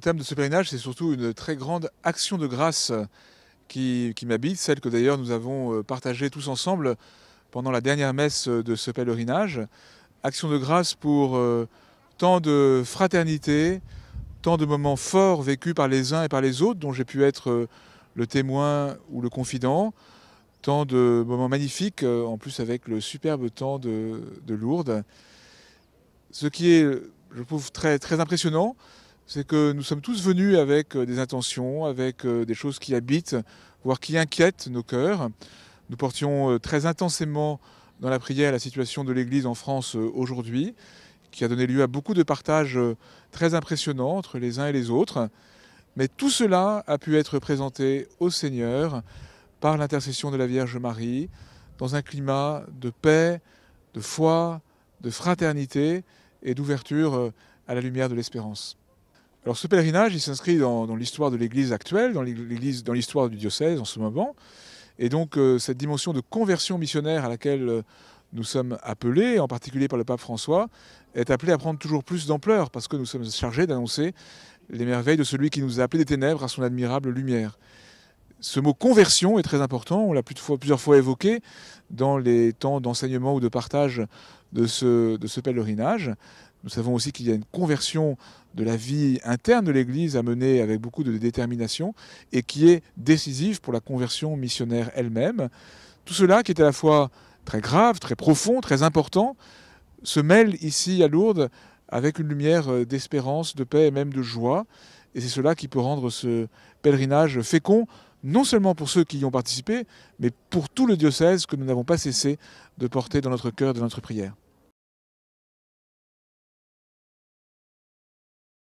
Au terme de ce pèlerinage, c'est surtout une très grande action de grâce qui, qui m'habite, celle que d'ailleurs nous avons euh, partagée tous ensemble pendant la dernière messe de ce pèlerinage. Action de grâce pour euh, tant de fraternité, tant de moments forts vécus par les uns et par les autres, dont j'ai pu être euh, le témoin ou le confident, tant de moments magnifiques, en plus avec le superbe temps de, de Lourdes. Ce qui est, je trouve, très, très impressionnant, c'est que nous sommes tous venus avec euh, des intentions, avec euh, des choses qui habitent, voire qui inquiètent nos cœurs. Nous portions euh, très intensément dans la prière la situation de l'Église en France aujourd'hui, qui a donné lieu à beaucoup de partages très impressionnants entre les uns et les autres. Mais tout cela a pu être présenté au Seigneur par l'intercession de la Vierge Marie, dans un climat de paix, de foi, de fraternité et d'ouverture à la lumière de l'espérance. Alors ce pèlerinage, il s'inscrit dans, l'histoire de l'Église actuelle, dans l'Église, dans l'histoire du diocèse en ce moment. Et donc euh, cette dimension de conversion missionnaire à laquelle euh, nous sommes appelés, en particulier par le pape François, est appelée à prendre toujours plus d'ampleur parce que nous sommes chargés d'annoncer les merveilles de celui qui nous a appelés des ténèbres à son admirable lumière. Ce mot conversion est très important, on l'a plusieurs fois évoqué dans les temps d'enseignement ou de partage de ce pèlerinage. Nous savons aussi qu'il y a une conversion de la vie interne de l'Église à mener avec beaucoup de détermination et qui est décisive pour la conversion missionnaire elle-même. Tout cela qui est à la fois très grave, très profond, très important, se mêle ici à Lourdes avec une lumière euh, d'espérance, de paix et même de joie. Et c'est cela qui peut rendre ce pèlerinage fécond, non seulement pour ceux qui y ont participé, mais pour tout le diocèse que nous n'avons pas cessé de porter dans notre cœur, de notre prière.